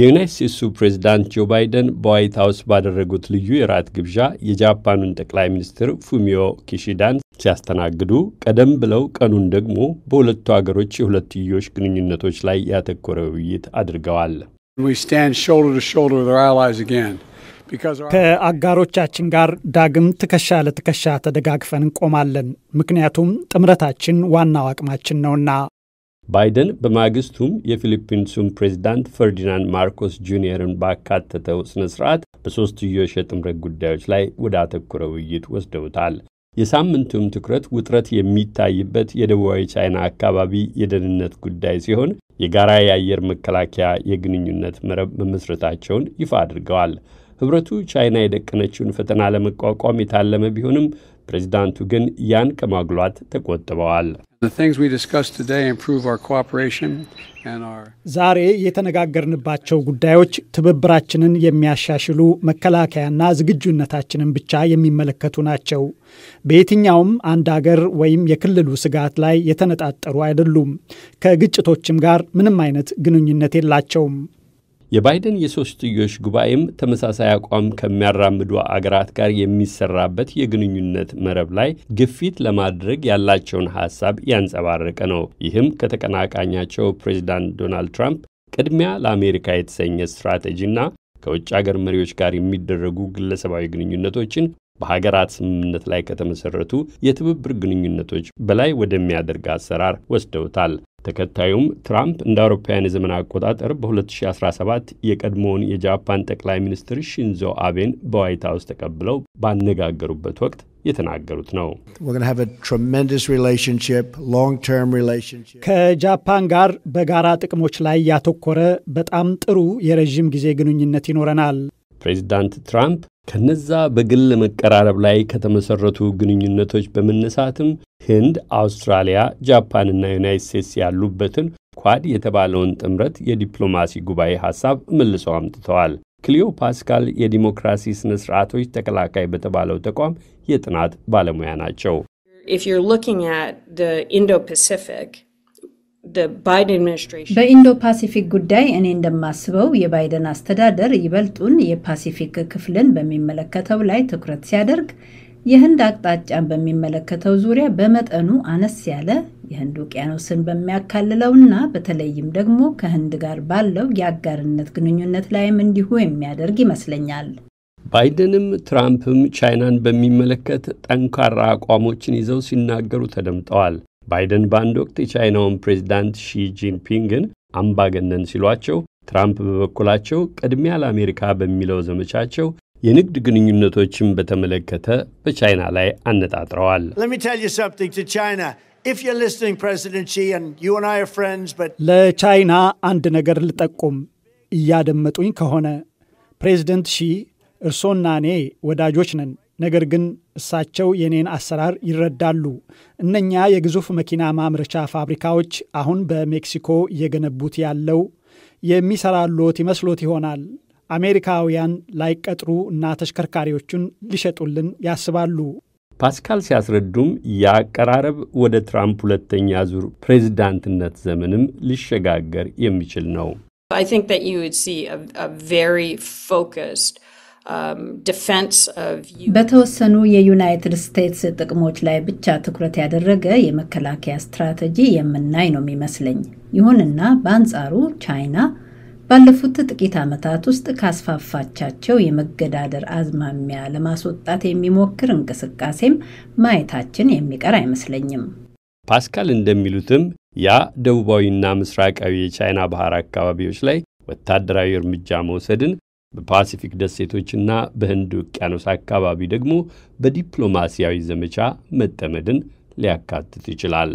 የዩናይት ስቴትሱ ፕሬዚዳንት ጆ ባይደን በዋይት ሀውስ ባደረጉት ልዩ የራት ግብዣ የጃፓኑን ጠቅላይ ሚኒስትር ፉሚዮ ኪሺዳን ሲያስተናግዱ ቀደም ብለው ቀኑን ደግሞ በሁለቱ አገሮች የሁለትዮሽ ግንኙነቶች ላይ ያተኮረ ውይይት አድርገዋል። ከአጋሮቻችን ጋር ዳግም ትከሻ ለትከሻ ተደጋግፈን እንቆማለን፣ ምክንያቱም ጥምረታችን ዋናው አቅማችን ነውና። ባይደን በማግስቱም የፊሊፒንሱን ፕሬዚዳንት ፈርዲናንድ ማርኮስ ጁኒየርን ባካተተው ሥነ ሥርዓት በሦስትዮሽ የጥምረት ጉዳዮች ላይ ወደ አተኩረ ውይይት ወስደውታል። የሳምንቱም ትኩረት ውጥረት የሚታይበት የደቡባዊ ቻይና አካባቢ የደህንነት ጉዳይ ሲሆን የጋራ የአየር መከላከያ የግንኙነት መረብ መመስረታቸውን ይፋ አድርገዋል። ኅብረቱ ቻይና የደቀነችውን ፈተና ለመቋቋም የታለመ ቢሆንም ፕሬዚዳንቱ ግን ያን ከማጉሏት ተቆጥበዋል። ዛሬ የተነጋገርንባቸው ጉዳዮች ትብብራችንን የሚያሻሽሉ መከላከያና ዝግጁነታችንን ብቻ የሚመለከቱ ናቸው። በየትኛውም አንድ አገር ወይም የክልሉ ስጋት ላይ የተነጣጠሩ አይደሉም። ከግጭቶችም ጋር ምንም አይነት ግንኙነት የላቸውም። የባይደን የሶስትዮሽ ጉባኤም ተመሳሳይ አቋም ከሚያራምዱ አገራት ጋር የሚሰራበት የግንኙነት መረብ ላይ ግፊት ለማድረግ ያላቸውን ሀሳብ ያንጸባረቀ ነው። ይህም ከተቀናቃኛቸው ፕሬዚዳንት ዶናልድ ትራምፕ ቅድሚያ ለአሜሪካ የተሰኘ ስትራቴጂና ከውጭ አገር መሪዎች ጋር የሚደረጉ ግለሰባዊ ግንኙነቶችን በሀገራት ስምምነት ላይ ከተመሰረቱ የትብብር ግንኙነቶች በላይ ወደሚያደርግ አሰራር ወስደውታል። ተከታዩም ትራምፕ እንደ አውሮፓውያን የዘመን አቆጣጠር በ2017 የቀድሞውን የጃፓን ጠቅላይ ሚኒስትር ሺንዞ አቤን በዋይት ሀውስ ተቀብለው ባነጋገሩበት ወቅት የተናገሩት ነው። ከጃፓን ጋር በጋራ ጥቅሞች ላይ ያተኮረ በጣም ጥሩ የረዥም ጊዜ ግንኙነት ይኖረናል። ፕሬዚዳንት ትራምፕ ከነዛ በግል መቀራረብ ላይ ከተመሠረቱ ግንኙነቶች በመነሳትም ህንድ፣ አውስትራሊያ፣ ጃፓንና ዩናይት ስቴትስ ያሉበትን ኳድ የተባለውን ጥምረት የዲፕሎማሲ ጉባኤ ሐሳብ መልሰው አምጥተዋል። ክሊዮ ፓስካል የዲሞክራሲ ሥነ ሥርዓቶች ተከላካይ በተባለው ተቋም የጥናት ባለሙያ ናቸው። በኢንዶ ፓሲፊክ ጉዳይ እኔ እንደማስበው የባይደን አስተዳደር ይበልጡን የፓሲፊክ ክፍልን በሚመለከተው ላይ ትኩረት ሲያደርግ የህንድ አቅጣጫን በሚመለከተው ዙሪያ በመጠኑ አነስ ያለ የህንድ ውቅያኖስን በሚያካልለው እና በተለይም ደግሞ ከህንድ ጋር ባለው የአጋርነት ግንኙነት ላይም እንዲሁ የሚያደርግ ይመስለኛል። ባይደንም ትራምፕም ቻይናን በሚመለከት ጠንካራ አቋሞችን ይዘው ሲናገሩ ተደምጠዋል። ባይደን በአንድ ወቅት የቻይናውን ፕሬዚዳንት ሺ ጂንፒንግን አምባገነን ሲሏቸው፣ ትራምፕ በበኩላቸው ቅድሚያ ለአሜሪካ በሚለው ዘመቻቸው የንግድ ግንኙነቶችን በተመለከተ በቻይና ላይ አነጣጥረዋል። ለቻይና አንድ ነገር ልጠቁም። እያደመጡኝ ከሆነ ፕሬዚደንት ሺ እርሶና እኔ ወዳጆች ነን። ነገር ግን እሳቸው የኔን አሰራር ይረዳሉ። እነኛ የግዙፍ መኪና ማምረቻ ፋብሪካዎች አሁን በሜክሲኮ እየገነቡት ያለው የሚሰራሎት ይመስሎት ይሆናል። አሜሪካውያን ላይቀጥሩ እና ተሽከርካሪዎቹን ሊሸጡልን ያስባሉ። ፓስካል ሲያስረዱም የአቀራረብ ወደ ትራምፕ ሁለተኛ ዙር ፕሬዝዳንትነት ዘመንም ሊሸጋገር የሚችል ነው። Um, በተወሰኑ የዩናይትድ ስቴትስ ጥቅሞች ላይ ብቻ ትኩረት ያደረገ የመከላከያ ስትራቴጂ የምናይ ነው የሚመስለኝ። ይሁንና በአንጻሩ ቻይና ባለፉት ጥቂት ዓመታት ውስጥ ካስፋፋቻቸው የመገዳደር አዝማሚያ ለማስወጣት የሚሞክር እንቅስቃሴም ማየታችን የሚቀር አይመስለኝም። ፓስካል እንደሚሉትም ያ ደቡባዊና ምስራቃዊ የቻይና ባህር አካባቢዎች ላይ ወታደራዊ እርምጃ መውሰድን በፓሲፊክ ደሴቶችና በህንድ ውቅያኖስ አካባቢ ደግሞ በዲፕሎማሲያዊ ዘመቻ መጠመድን ሊያካትት ይችላል።